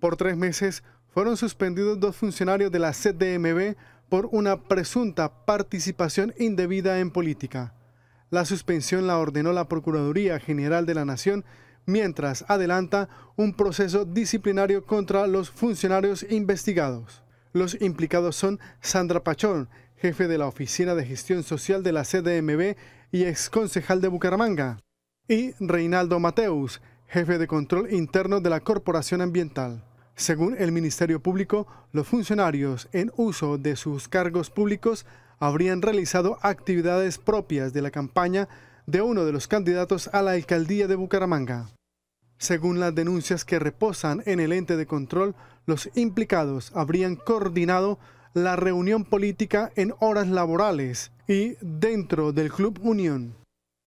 Por tres meses fueron suspendidos dos funcionarios de la CDMB por una presunta participación indebida en política. La suspensión la ordenó la Procuraduría General de la Nación, mientras adelanta un proceso disciplinario contra los funcionarios investigados. Los implicados son Sandra Pachón, jefe de la Oficina de Gestión Social de la CDMB y exconcejal de Bucaramanga, y Reinaldo Mateus, jefe de control interno de la Corporación Ambiental. Según el Ministerio Público, los funcionarios en uso de sus cargos públicos habrían realizado actividades propias de la campaña de uno de los candidatos a la alcaldía de Bucaramanga. Según las denuncias que reposan en el ente de control, los implicados habrían coordinado la reunión política en horas laborales y dentro del Club Unión.